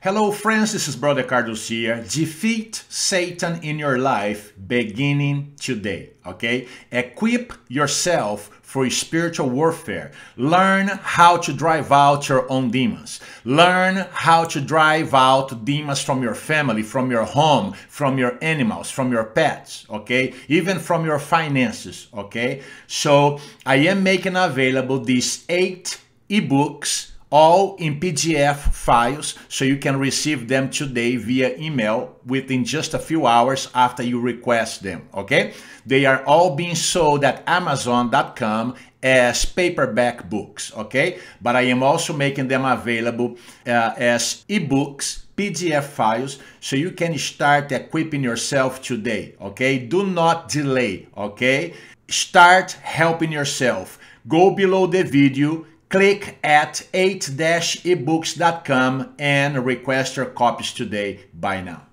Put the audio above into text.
Hello, friends. This is Brother Carlos here. Defeat Satan in your life beginning today. Okay? Equip yourself for spiritual warfare. Learn how to drive out your own demons. Learn how to drive out demons from your family, from your home, from your animals, from your pets. Okay? Even from your finances. Okay? So I am making available these eight ebooks all in PDF files so you can receive them today via email within just a few hours after you request them, okay? They are all being sold at amazon.com as paperback books, okay? But I am also making them available uh, as ebooks PDF files so you can start equipping yourself today, okay? Do not delay, okay? Start helping yourself. Go below the video, click at 8-ebooks.com and request your copies today by now.